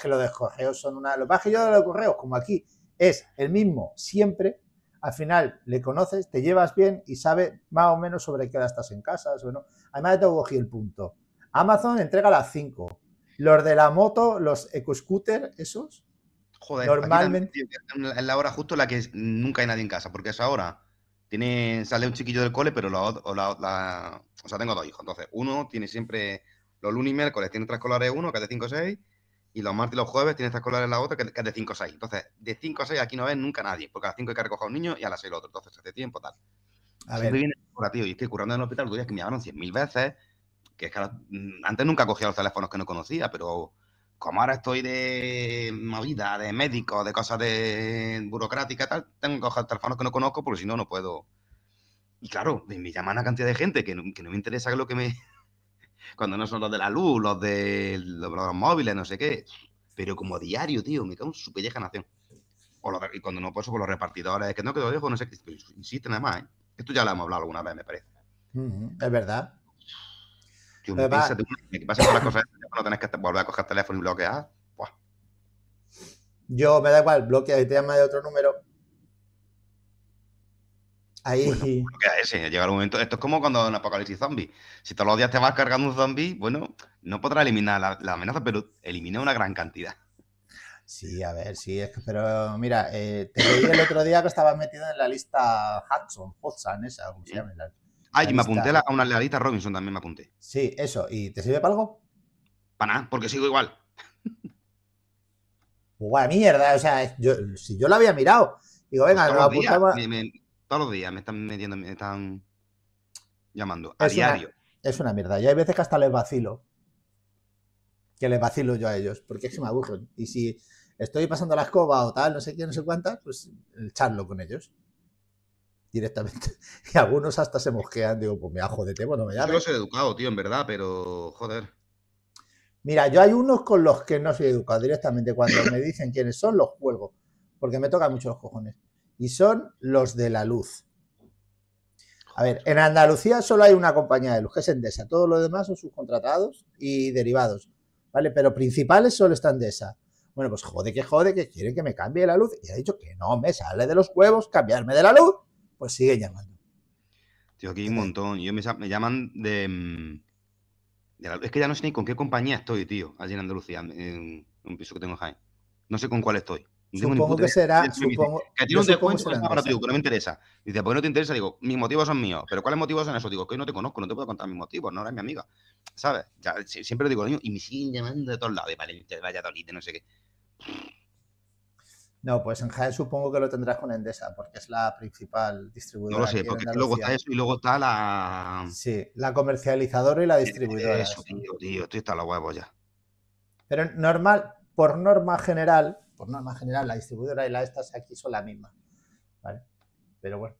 que los de correos son una. Lo más que yo de los correos, como aquí es el mismo siempre, al final le conoces, te llevas bien y sabe más o menos sobre qué hora estás en casa. Además ¿no? Además, te cogí el punto. Amazon entrega las 5. Los de la moto, los eco-scooter, esos. Joder, normalmente. En la hora justo la que nunca hay nadie en casa, porque es ahora tiene, sale un chiquillo del cole, pero la, la, o sea, tengo dos hijos. Entonces, uno tiene siempre los lunes y miércoles, tiene tres colores uno, que es de 5 6, y los martes y los jueves tiene tres colores la otra, que, es de 5 6. Entonces, de 5 o 6 aquí no ves nunca nadie, porque a las 5 hay que recoger a un niño y a las 6 el otro. Entonces, hace tiempo tal. A siempre ver. viene por y es que currando en el hospital, tú que me llamaron 100.000 veces, que es que mm, antes nunca cogía los teléfonos que no conocía, pero como ahora estoy de movida, de médico, de cosas de burocrática, tal, tengo que coger teléfonos que no conozco porque si no, no puedo. Y claro, me llaman a cantidad de gente que no, que no me interesa lo que me. [LAUGHS] Cuando no son los de la luz, los de los, móviles, no sé qué. Pero como diario, tío, me cago en su pelleja nación. O y cuando no puedo, con los repartidores, que no, quedo viejo, no sé qué. Insisten además, ¿eh? Esto ya lo hemos hablado alguna vez, me parece. Es verdad me pasa las cosas no tenés que volver a coger teléfono y bloquear. Yo, me da igual, bloquea y te llama de otro número. Ahí. Pues llega el momento. Esto es como cuando en Apocalipsis Zombie. Si todos los días te vas cargando un zombie, bueno, no podrá eliminar la, amenaza, pero elimina una gran cantidad. Sí, a ver, sí, es que, pero mira, eh, te leí el otro día que estabas metido en la lista Hudson, Hudson, esa, como se Ay, y me apunté a, una lealita Robinson también me apunté. Sí, eso. ¿Y te sirve para algo? Para nada, porque sigo igual. Guau, mierda. O sea, yo, si yo la había mirado. Digo, venga, pues todos, me, todos los días me están metiendo, me están llamando a diario. es una mierda. Y hay veces que hasta les vacilo. Que les vacilo yo a ellos, porque es que me aburren. Y si estoy pasando la escoba o tal, no sé qué, no sé cuántas, pues charlo con ellos directamente. [LAUGHS] Y algunos hasta se mosquean, digo, pues me ha tema, no me llames. Yo no soy educado, tío, en verdad, pero joder. Mira, yo hay unos con los que no soy educado directamente. Cuando me dicen quiénes son, los juegos porque me tocan mucho los cojones. Y son los de la luz. A ver, en Andalucía solo hay una compañía de luz, que es Endesa. Todos los demás son subcontratados y derivados, ¿vale? Pero principales solo están de esa Bueno, pues jode que jode que quieren que me cambie la luz. Y ha dicho que no me sale de los huevos cambiarme de la luz pues sigue llamando. Tío, aquí hay un montón. Yo me, me llaman de, mm, Es que ya no sé ni con qué compañía estoy, tío, allí en Andalucía, en un piso que tengo en Jaén. No sé con cuál estoy. supongo que será. que tiene un descuento para no me interesa. Dice, ¿por qué no te interesa? Digo, mis motivos son míos. ¿Pero cuáles motivos son esos? Digo, que hoy no te conozco, no te puedo contar mis motivos, no eres mi amiga. ¿Sabes? Ya, siempre lo digo, y me siguen llamando de todos lados, de Valencia, de Valladolid, de no sé qué. No, pues en Jaén supongo que lo tendrás con Endesa, porque es la principal distribuidora. No lo sé, porque luego está eso y luego está la. Sí, la comercializadora y la eh, distribuidora. Eso, tío, tío, ya. Pero normal, por norma general, por norma general, la distribuidora y la estas aquí son la misma. ¿Vale? Pero bueno,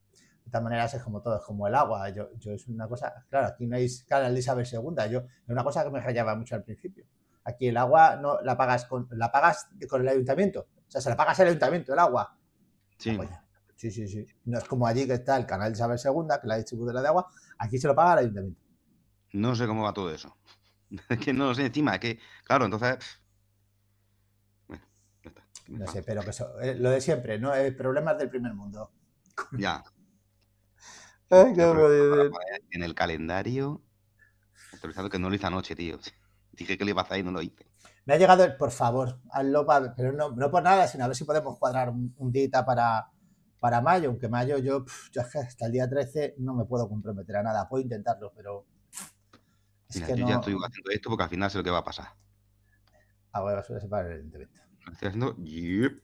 de todas maneras es como todo, es como el agua. Yo, es una cosa, claro, aquí no hay Claro, Elizabeth II. Yo, es una cosa que me rayaba mucho al principio. Aquí el agua no la pagas con, la pagas con el ayuntamiento o sea, se la pagas el ayuntamiento el agua. Ah, pues sí. sí, sí, No es como allí que está el canal de Isabel Segunda, que la distribuidora de agua, aquí se lo paga el ayuntamiento. No sé cómo va todo eso. [LAUGHS] Es que no lo sé encima, que, claro, entonces... No sé, pero eso, eh, lo de siempre, ¿no? Es eh, problemas del primer mundo. [LAUGHS] Ya. Eh, en el calendario, Actualizado que no lo hice anoche, tío. [LAUGHS] Dije que le iba a hacer y no lo hice. Me ha llegado el, por favor, al pero no, por nada, sino a ver si podemos cuadrar un, dita para, para mayo, aunque mayo yo, hasta el día 13 no me puedo comprometer a nada, puedo intentarlo, pero... Es que yo ya estoy haciendo esto porque al final sé lo que va a pasar. Ah, bueno, basura separar, evidentemente. Estoy haciendo... El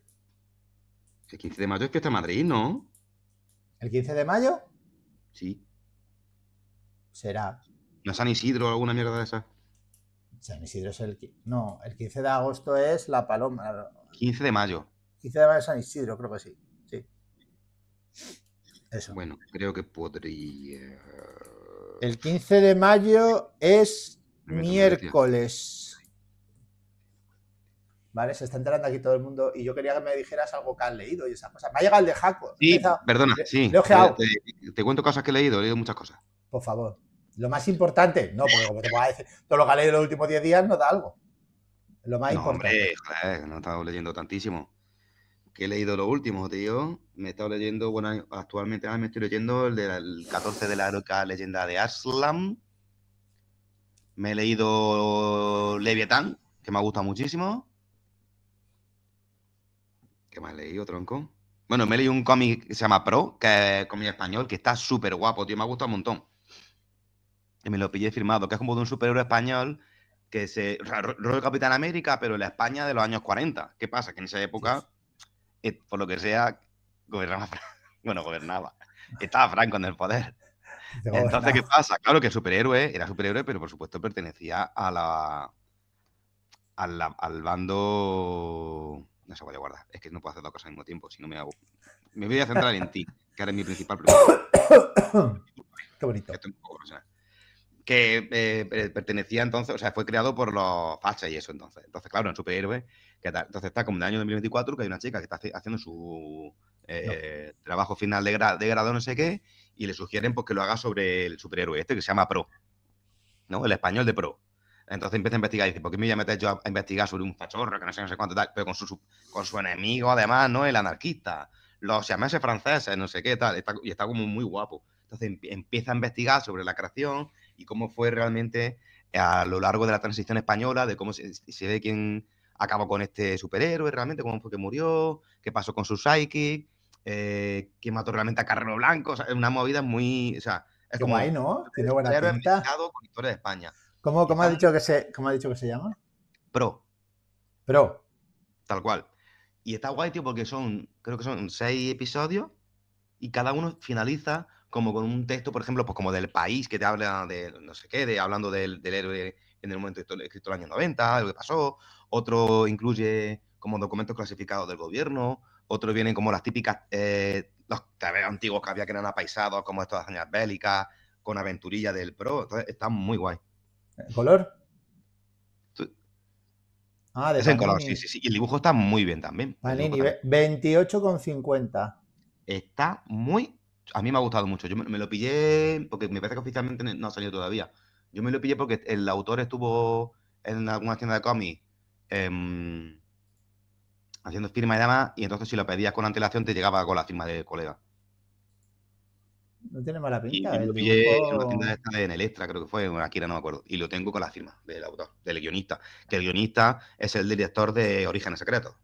15 de mayo es está en Madrid, ¿no? ¿El 15 de mayo? Sí. Será. ¿No San Isidro o alguna mierda de esas? San Isidro es el... No, el 15 de agosto es La Paloma. 15 de mayo. 15 de mayo es San Isidro, creo que sí. Eso. Bueno, creo que podría... El 15 de mayo es miércoles. ¿Vale? Se está enterando aquí todo el mundo y yo quería que me dijeras algo que has leído y esas cosas. Me ha llegado el de Jaco. perdona, sí. te, cuento cosas que he leído, he leído muchas cosas. Por favor. Lo más importante, no, porque como te voy decir, todo lo que ha leído los últimos 10 días nos da algo. Lo más importante. no he estado leyendo tantísimo. Que he leído lo último, tío. Me he estado leyendo, bueno, actualmente ah, me estoy leyendo el del 14 de la heroica leyenda de Aslam. Me he leído Leviatán, que me ha gustado muchísimo. ¿Qué más he leído, tronco? Bueno, me he leído un cómic que se llama Pro, que es cómic español, que está súper guapo, tío. Me ha gustado un montón y me lo pillé firmado, que es como de un superhéroe español que se. O sea, Capitán América, pero en la España de los años 40. ¿Qué pasa? Que en esa época, eh, por lo que sea, gobernaba. [LAUGHS] Bueno, gobernaba. Estaba Franco en el poder. Entonces, ¿qué pasa? Claro que superhéroe era superhéroe, pero por supuesto pertenecía a la. Al, bando. No se voy a guardar. Es que no puedo hacer dos cosas al mismo tiempo. Si no me hago. Me voy a centrar en ti, que eres mi principal problema. [COUGHS] Qué bonito. un poco, que eh, pertenecía entonces, o sea, fue creado por los fachas y eso entonces. Entonces, claro, el superhéroe, que Entonces está como en el año 2024 que hay una chica que está haciendo su eh, trabajo final de, grado no sé qué y le sugieren pues, que lo haga sobre el superhéroe este que se llama Pro, ¿no? El español de Pro. Entonces empieza a investigar y dice, ¿por qué me voy a meter yo a investigar sobre un fachorro que no sé, no sé cuánto tal? Pero con su, con su enemigo además, ¿no? El anarquista, los ese franceses, no sé qué tal. y está como muy guapo. Entonces empieza a investigar sobre la creación, y cómo fue realmente a lo largo de la transición española, de cómo se, ve quién acabó con este superhéroe realmente, cómo fue que murió, qué pasó con su psychic, eh, quién mató realmente a Carrero Blanco, o sea, una movida muy, o sea, es como ahí ¿no? Tiene buena pinta. con historia de España. ¿Cómo, cómo ha dicho que se, ¿Cómo ha dicho que se llama? Pro. Pro. Tal cual. Y está guay, tío, porque son, creo que son seis episodios y cada uno finaliza como con un texto, por ejemplo, pues como del país que te habla de no sé qué, de hablando del, héroe en el momento escrito en el año 90, lo que pasó, otro incluye como documentos clasificados del gobierno, otros vienen como las típicas, eh, los antiguos que había que eran apaisados, como estas hazañas bélicas, con aventurilla del pro, entonces está muy guay. ¿El ¿Color? Ah, de es en color, sí, sí, sí. Y el dibujo está muy bien también. 28,50. Está muy a mí me ha gustado mucho. Yo me, lo pillé porque me parece que oficialmente no ha salido todavía. Yo me lo pillé porque el autor estuvo en alguna tienda de cómics em, haciendo firma y demás, y entonces si lo pedías con antelación te llegaba con la firma del colega. No tiene mala pinta. Y, ¿eh? lo pillé en una tienda esta en el Extra, creo que fue, en Akira, no me acuerdo. Y lo tengo con la firma del autor, del guionista, que el guionista es el director de Orígenes Secretos.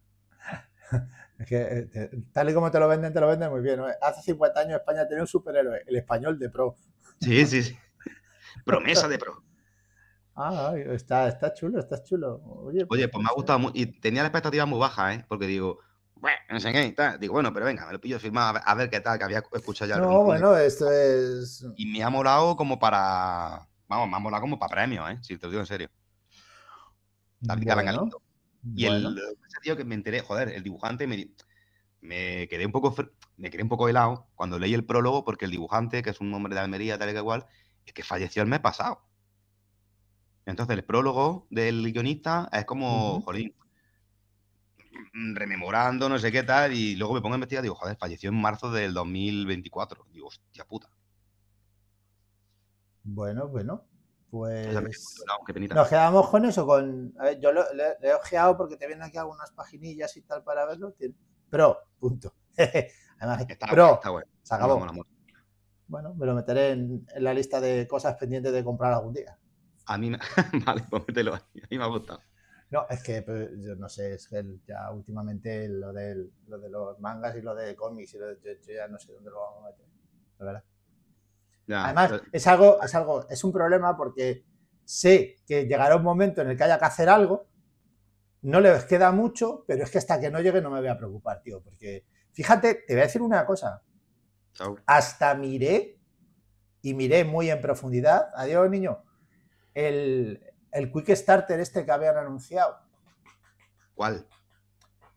[LAUGHS] Es que eh, eh, tal y como te lo venden, te lo venden muy bien. Hace 50 años España tenía un superhéroe, el español de pro. Sí, sí, sí. Promesa de pro. [LAUGHS] Ah, está, está chulo, está chulo. Oye, pues, pues me ha gustado Y tenía la expectativa muy baja, ¿eh? Porque digo, bueno, enseñé Digo, bueno, pero venga, me lo pillo firmado a ver qué tal, que había escuchado ya. no, bueno, esto es... Y me ha molado como para... Vamos, me ha molado como para premio, ¿eh? Si te lo digo en serio. Y el, tío que me enteré, joder, el dibujante me, me quedé un poco me quedé un poco helado cuando leí el prólogo porque el dibujante, que es un hombre de Almería, tal y que igual, es que falleció el mes pasado. Entonces el prólogo del guionista es como, rememorando, no sé qué tal, y luego me pongo a investigar digo, joder, falleció en marzo del 2024. Digo, hostia puta. Bueno, bueno, pues. ¿Nos quedamos con eso? Con, yo lo, le, he ojeado porque te vienen aquí algunas paginillas y tal para verlo. pero punto. [LAUGHS] Además, está bueno, se acabó. Bueno, me lo meteré en, la lista de cosas pendientes de comprar algún día. A mí me... [LAUGHS] vale, pues A mí me ha gustado. No, es que pues, yo no sé, es que ya últimamente lo, lo de los mangas y lo de cómics, y lo de, yo, yo ya no sé dónde lo vamos a meter, la verdad. Además, es, algo, es algo, es un problema porque sé que llegará un momento en el que haya que hacer algo, no les queda mucho, pero es que hasta que no llegue no me voy a preocupar, tío, porque fíjate, te voy a decir una cosa. Hasta miré, y miré muy en profundidad, adiós niño, el, el Quick Starter este que habían anunciado. ¿Cuál?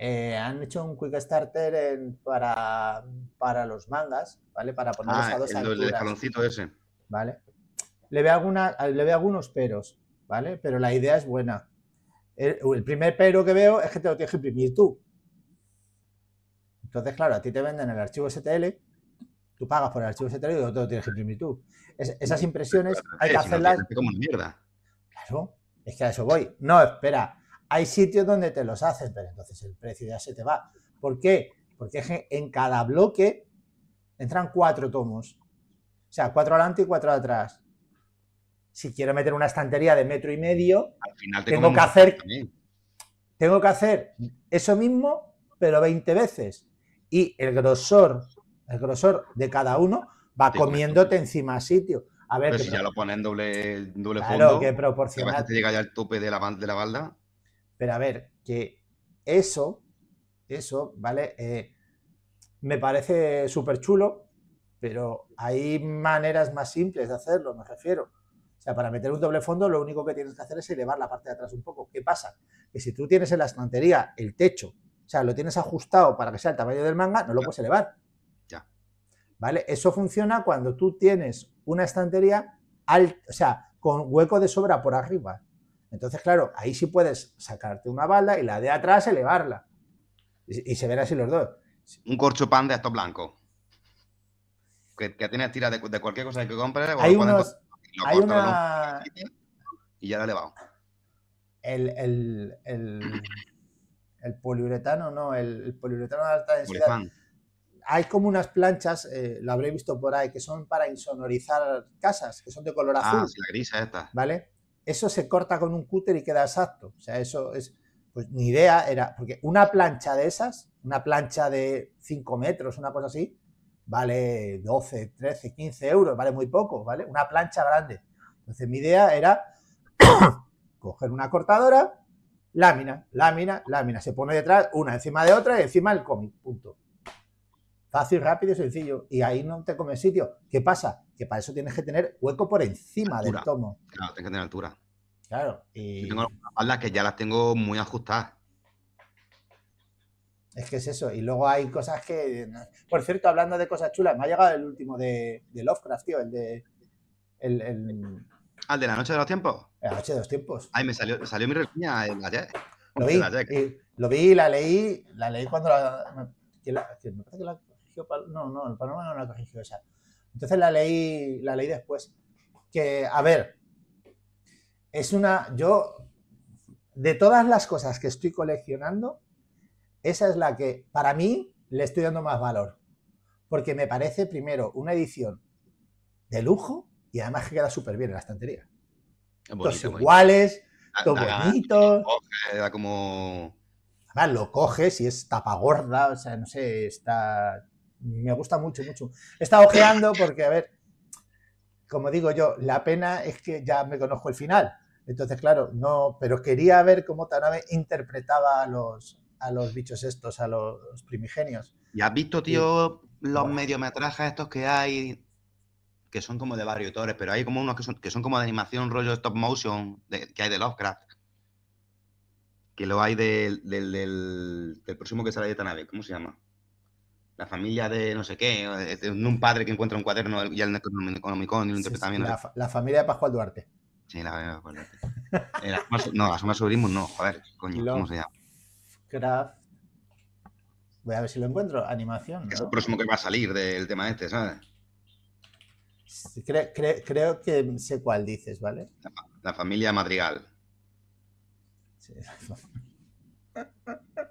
Eh, han hecho un quick starter para, para los mangas, ¿vale? Para ponerlos ah, a dos alturas. El ese. ¿Vale? Le veo, alguna, le algunos peros, ¿vale? Pero la idea es buena. El, primer pero que veo es que te lo tienes que imprimir tú. Entonces, claro, a ti te venden el archivo STL, tú pagas por el archivo STL y te lo tienes que imprimir tú. esas impresiones hay que hacerlas. Claro, es que a eso voy. No, espera, hay sitios donde te los hacen, pero entonces el precio ya se te va. ¿Por qué? Porque en cada bloque entran cuatro tomos. O sea, cuatro adelante y cuatro atrás. Si quiero meter una estantería de metro y medio, Al final tengo que hacer. Tengo que hacer eso mismo, pero 20 veces. Y el grosor, el grosor de cada uno va comiéndote encima sitio. A ver, pero si ya lo ponen doble, doble claro, fondo, que proporcional. te llega ya el tope de la, de la balda. Pero a ver, que eso, eso, ¿vale? Eh, me parece súper chulo, pero hay maneras más simples de hacerlo, me refiero. O sea, para meter un doble fondo lo único que tienes que hacer es elevar la parte de atrás un poco. ¿Qué pasa? Que si tú tienes en la estantería el techo, o sea, lo tienes ajustado para que sea el tamaño del manga, no lo puedes elevar. Ya. ¿Vale? Eso funciona cuando tú tienes una estantería alta, o sea, con hueco de sobra por arriba. Entonces, claro, ahí sí puedes sacarte una bala y la de atrás elevarla. Y, se ven así los dos. Un corcho pan de estos blanco Que, que tienes de, cualquier cosa que compres. Hay unos, Y ya la he elevado. El, el, poliuretano, no, el, poliuretano de alta densidad. Hay como unas planchas, eh, lo habréis visto por ahí, que son para insonorizar casas, que son de color ah, azul. Ah, la gris esta. ¿Vale? Eso se corta con un cúter y queda exacto. O sea, eso es, pues mi idea era, porque una plancha de esas, una plancha de 5 metros, una cosa así, vale 12, 13, 15 euros, vale muy poco, ¿vale? Una plancha grande. Entonces mi idea era [COUGHS] coger una cortadora, lámina, lámina, lámina, se pone detrás, una encima de otra y encima el cómic, punto. Fácil, rápido y sencillo. Y ahí no te comes sitio. ¿Qué pasa? Que para eso tienes que tener hueco por encima del tomo. Claro, tienes que tener altura. Claro. Y... Yo tengo algunas espaldas que ya las tengo muy ajustadas. Es que es eso. Y luego hay cosas que. Por cierto, hablando de cosas chulas, me ha llegado el último de, de Lovecraft, tío, el de. El, el... ¿Al ah, de la noche de los tiempos? La noche de los tiempos. Ay, me salió, salió mi reseña Lo vi, lo vi, la leí, la leí cuando la no, no, el panorama no lo corrigió esa. Entonces la leí, la después. Que, a ver, es una, yo, de todas las cosas que estoy coleccionando, esa es la que para mí le estoy dando más valor. Porque me parece, primero, una edición de lujo y además que queda súper bien en la estantería. los iguales, todos ah, bonitos. Era como... Además, lo coges y es tapa gorda, o sea, no sé, está me gusta mucho, mucho. He estado ojeando porque, a ver, como digo yo, la pena es que ya me conozco el final. Entonces, claro, no, pero quería ver cómo Tanabe interpretaba a los, a los bichos estos, a los primigenios. ¿Y has visto, tío, los mediometrajes estos que hay, que son como de autores pero hay como unos que son, que son como de animación, rollo stop motion, que hay de Lovecraft? Que lo hay del, del, del próximo que sale de Tanabe, ¿cómo se llama? la familia de no sé qué, eh, de un padre que encuentra un cuaderno y el Necronomicon ni lo interpreta La, familia de Pascual Duarte. Sí, la familia de Pascual Duarte. [LAUGHS] Eh, no, la más Sobrimos no, joder, coño, ¿cómo se llama? Craft. Voy a ver si lo encuentro. Animación. ¿no? Es el próximo que va a salir del tema este, ¿sabes? Creo, que sé cuál dices, ¿vale? La, familia Madrigal. Sí.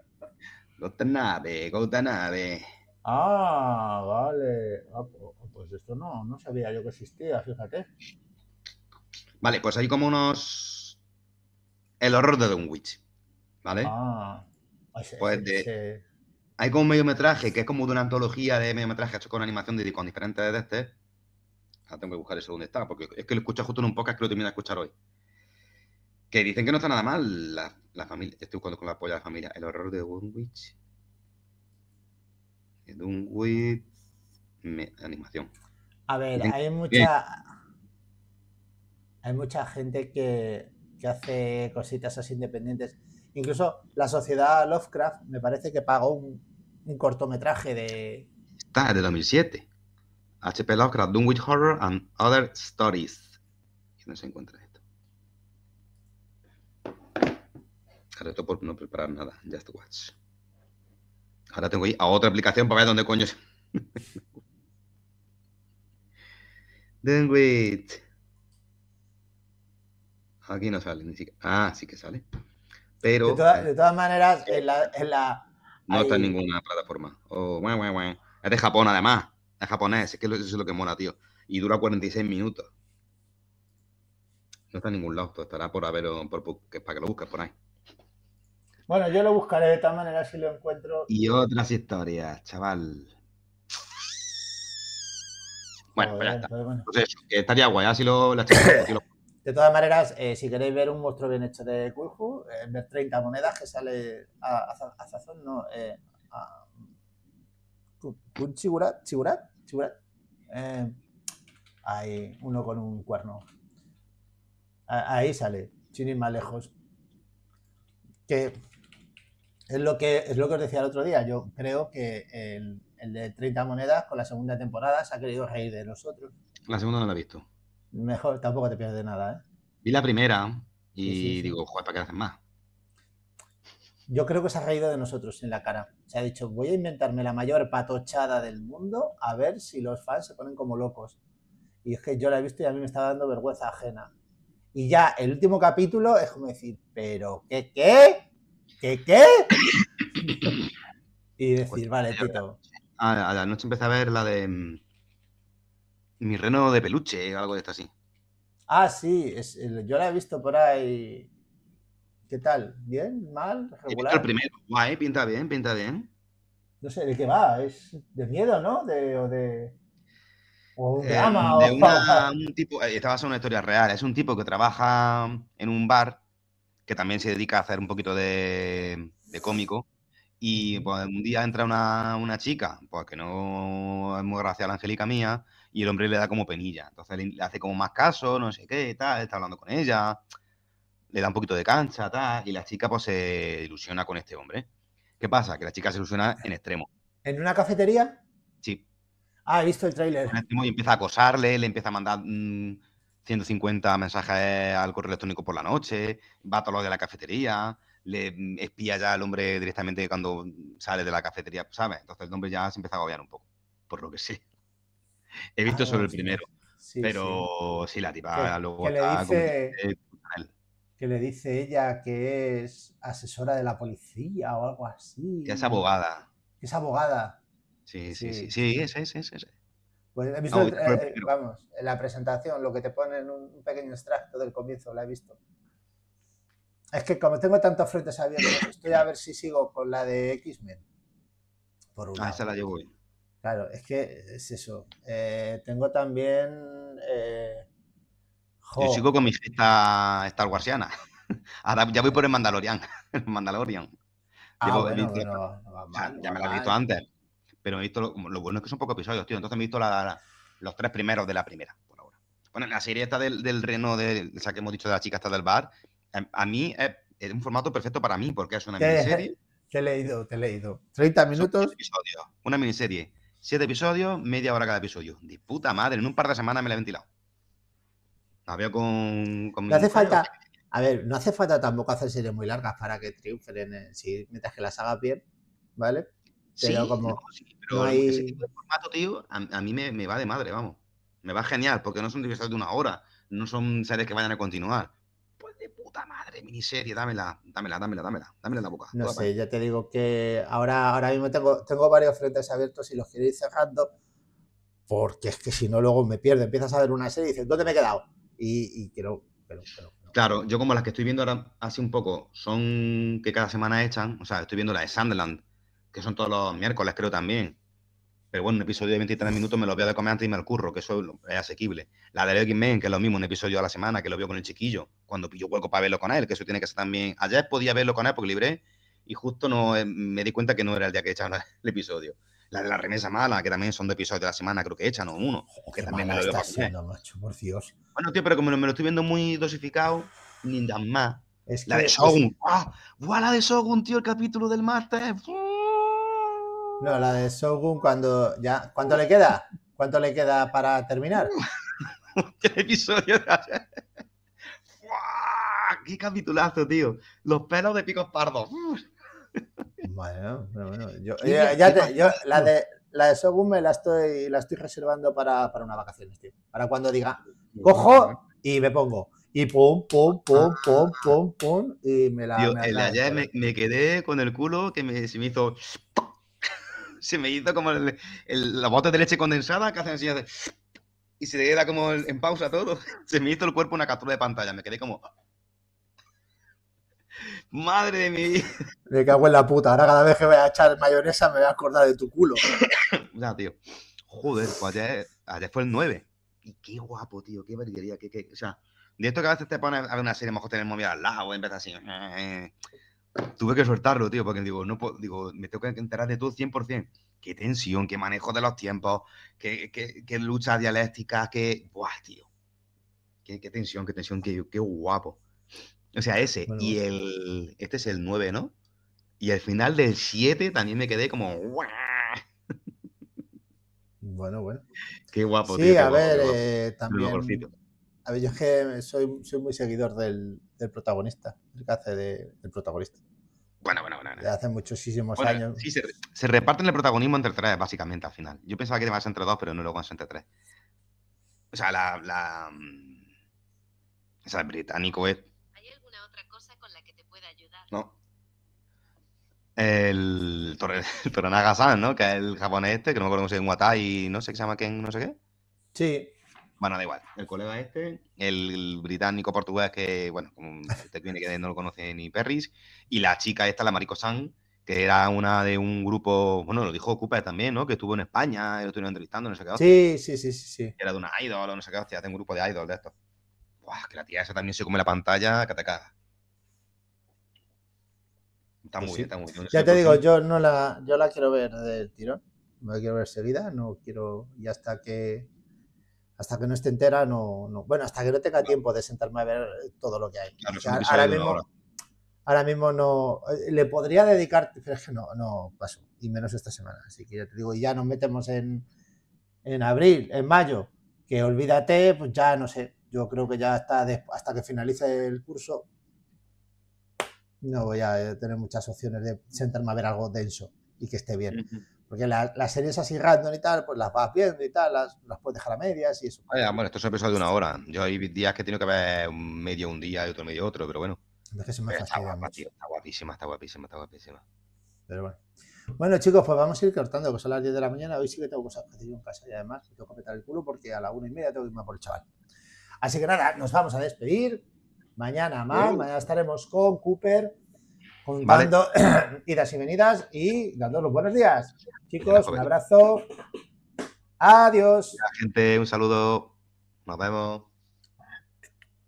[LAUGHS] Gotanave, Gotanave. Ah, vale. Ah, pues esto no, no sabía yo que existía, fíjate. Vale, pues hay como unos. El horror de Dunwich, Witch. ¿Vale? Ah, sí, pues de... Hay como un mediometraje que es como de una antología de mediometraje hecho con animación de, con diferentes de este. Ahora tengo que buscar eso dónde está, porque es que lo escucho justo en un podcast que lo terminé de escuchar hoy. Que dicen que no está nada mal la, familia. Estoy jugando con la polla de la familia. El horror de Dunwich de animación. A ver, hay mucha. Hay mucha gente que, hace cositas así independientes. Incluso la sociedad Lovecraft me parece que pagó un, cortometraje de. Está, de 2007. HP Lovecraft, Dunwich Horror and Other Stories. no se encuentra esto? Claro, esto por no preparar nada. Just watch. Ahora tengo que ir a otra aplicación para ver dónde coño es. [LAUGHS] Aquí no sale Ah, sí que sale. Pero. De, todas eh, maneras, eh, en la. no está en ninguna plataforma. Oh, es de Japón, además. Es japonés. Es que eso es lo que mola, tío. Y dura 46 minutos. No está en ningún lado. estará por haberlo... Por, para que lo busques por ahí. Bueno, yo lo buscaré de tal manera si lo encuentro. Y otras historias, chaval. Bueno, pues ya está. Entonces, estaría guay, así ¿ah? lo, [COUGHS] De todas maneras, eh, si queréis ver un monstruo bien hecho de Kulhu, ver 30 monedas que sale a, a, no, eh, chigurat, chigurat, chigurat. hay eh, uno con un cuerno. Ahí sale, sin ir más lejos. Que es lo que, es lo que os decía el otro día. Yo creo que el, de 30 monedas con la segunda temporada se ha querido reír de nosotros. La segunda no la he visto. Mejor, tampoco te pierdes nada, ¿eh? Vi la primera y digo, joder, ¿para qué hacen más? Yo creo que se ha reído de nosotros en la cara. Se ha dicho, voy a inventarme la mayor patochada del mundo a ver si los fans se ponen como locos. Y es que yo la he visto y a mí me está dando vergüenza ajena. Y ya el último capítulo es como decir, ¿pero qué? ¿Qué? ¿Qué? ¿Qué? [COUGHS] y pues decir, vale, Tito. A, la noche empecé a ver la de. Mm, Mi reno de peluche, algo de esto así. Ah, sí, yo la he visto por ahí. ¿Qué tal? ¿Bien? ¿Mal? ¿Regular? El primero, guay, pinta bien, pinta bien. No sé, ¿de qué va? ¿Es de miedo, no? De, o de. O eh, de, o... Una, [LAUGHS] un tipo. Eh, esta va a ser una historia real. Es un tipo que trabaja en un bar que también se dedica a hacer un poquito de, cómico. Y pues, un día entra una, chica, pues que no es muy gracia la Angélica mía, y el hombre le da como penilla. Entonces le, hace como más caso, no sé qué, tal, está hablando con ella, le da un poquito de cancha, tal, y la chica pues se ilusiona con este hombre. ¿Qué pasa? Que la chica se ilusiona en extremo. ¿En una cafetería? Sí. Ah, he visto el tráiler. Y empieza a acosarle, le empieza a mandar mm, 150 mensajes al correo electrónico por la noche, va todos los de la cafetería, le mm, espía ya al hombre directamente cuando sale de la cafetería, ¿sabes? Entonces el hombre ya se empieza a agobiar un poco, por lo que sí. He visto ah, solo sobre el primero, pero sí. la tipa ¿Qué, luego que le, dice, que le dice ella que es asesora de la policía o algo así. Que es abogada. es abogada. Sí, sí, sí, sí, sí, sí, pues he visto, eh, vamos, en la presentación, lo que te ponen un pequeño extracto del comienzo, la he visto. Es que como tengo tantos frentes abiertos, estoy a ver si sigo con la de X-Men. Por una. Ah, esa la llevo hoy. Claro, es que es eso. Eh, tengo también. Eh, yo sigo con mi fiesta Star Warsiana. [LAUGHS] Ahora ya voy por el Mandalorian. [LAUGHS] Ah, el Mandalorian. ya me la he visto antes pero he visto lo, bueno es que son pocos episodios, tío. Entonces me he visto los tres primeros de la primera, por ahora. Bueno, la serie esta del, reno, de, o que hemos dicho de la chica esta del bar, a, mí es, un formato perfecto para mí, porque es una miniserie. Te he leído, te he leído. 30 minutos. una miniserie. Siete episodios, media hora cada episodio. De puta madre, en un par de semanas me la he ventilado. La veo con. no hace falta. A ver, no hace falta tampoco hacer series muy largas para que triunfen si, mientras que las hagas bien, ¿vale? sí, como. pero ese tipo de formato, tío, a, mí me, va de madre, vamos. Me va genial, porque no son de una hora, no son series que vayan a continuar. Pues de puta madre, miniserie, dámela, dámela, dámela, dámela, dámela en la boca. No sé, ya te digo que ahora, ahora mismo tengo, tengo varios frentes abiertos y los quiero ir cerrando, porque es que si no, luego me pierdo. Empiezas a ver una serie y dices, ¿dónde me he quedado? Y, quiero. Pero, Claro, yo como las que estoy viendo ahora, así un poco, son que cada semana echan, o sea, estoy viendo la de Sunderland, que son todos los miércoles, creo también. Pero bueno, un episodio de 23 minutos me lo veo de comer antes y me lo curro, que eso es asequible. La de Leo men que es lo mismo, un episodio a la semana, que lo veo con el chiquillo, cuando pillo hueco para verlo con él, que eso tiene que ser también. Ayer podía verlo con él porque libré y justo no eh, me di cuenta que no era el día que echaban [LAUGHS] el episodio. La de la remesa mala, que también son de episodios de la semana, creo que echan uno. o que también la lo veo para macho, por Dios. Bueno, tío, pero como me lo estoy viendo muy dosificado, ni dan más. la de Shogun. ¡Ah! la de Shogun, tío! El capítulo del martes. No, la de Shogun cuando ya. ¿Cuánto le queda? ¿Cuánto le queda para terminar? [LAUGHS] ¿Qué episodio [LAUGHS] ¡Qué capitulazo, tío! Los pelos de picos pardos. [LAUGHS] Bueno, bueno, bueno. Yo, ya, yo, la, de, la de Shogun me la estoy, la estoy reservando para, para unas vacaciones, tío. Para cuando diga, cojo y me pongo. Y pum, pum, pum, pum, pum, pum. Y me la. Tío, me el ayer me, me, quedé con el culo que me, se me hizo se me hizo como el, la bota de leche condensada que hacen así y se queda como en pausa todo. [LAUGHS] Se me hizo el cuerpo una captura de pantalla, me quedé como... Madre de mi vida. Me cago en la puta. Ahora cada vez que voy a echar mayonesa me voy a acordar de tu culo. [COUGHS] ya, tío. Joder, pues ayer, fue el 9. Y qué guapo, tío. Qué verguería. Qué, o sea, de esto que a veces te pones a ver una serie, mejor tener movida móvil al lado, empezar así. Eh, eh, tuve que soltarlo, tío, porque digo, no digo, me tengo que enterar de todo 100%. Qué tensión, qué manejo de los tiempos, qué, lucha dialéctica, qué. Buah, tío. Qué, tensión, qué tensión, qué, qué guapo. O sea, ese. y pues el. Este es el 9, ¿no? Y al final del 7 también me quedé como. Bueno, bueno. Qué guapo, sí, tío. Sí, a ver, eh, también. A ver, yo es que soy, muy seguidor del, protagonista, el que hace del protagonista. Bueno, bueno, bueno. De hace muchísimos años. se, reparten el protagonismo entre tres, básicamente, al final. Yo pensaba que iba a ser entre dos, pero no lo ser entre tres. O sea, la. Mm, o sea, el británico es. ¿Hay alguna otra cosa con la que te pueda ayudar? No. El, torre, el san ¿no? Que es el japonés este, que no me acuerdo cómo se llama, Watai, no sé qué se llama, Ken, no sé qué. Sí, bueno, da igual. El colega este, el británico portugués que, bueno, como usted viene que no lo conoce ni Perris, y la chica esta, la Marico San, que era una de un grupo, bueno, lo dijo Cooper también, ¿no? Que estuvo en España, lo estuvieron entrevistando, no sé qué Sí, sí, sí, sí, Era de una idol, no sé qué hostia, tengo un grupo de idol de estos. Buah, que la tía esa también se come la pantalla, que atacada. Está pues muy bien, está muy bien. ya te digo, yo no la, yo la quiero ver del tirón. No la quiero ver seguida, no quiero. Y hasta que hasta que no esté entera, no, no. Bueno, hasta que no tenga tiempo de sentarme a ver eh, todo lo que hay. ahora, mismo, no. Eh, le podría dedicar, pero es que no, no paso, y menos esta semana. Así que ya te digo, ya nos metemos en, en abril, en mayo, que olvídate, pues ya no sé. Yo creo que ya está hasta que finalice el curso. No voy a eh, tener muchas opciones de sentarme a ver algo denso y que esté bien. Porque las series así random y tal, pues las vas viendo y tal, las, puedes dejar a medias y eso. bueno, esto es un episodio de una hora. Yo hay días que tengo que ver medio un día y otro medio otro, pero bueno. Entonces me está, está guapísima, está guapísima, está guapísima. Pero bueno. Bueno, chicos, pues vamos a ir cortando, que son las 10 de la mañana. Hoy sí que tengo cosas que hacer en casa y además tengo que apretar el culo porque a la una y media tengo que irme por el chaval. Así que nada, nos vamos a despedir. Mañana más, uh. mañana estaremos con Cooper juntando ¿Vale? [CLEARS THROAT] idas y venidas y dando los buenos días. Chicos, un abrazo. Adiós. La gente, un saludo. Nos vemos.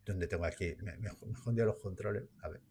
¿Dónde tengo aquí? Me, me, los controles. A ver.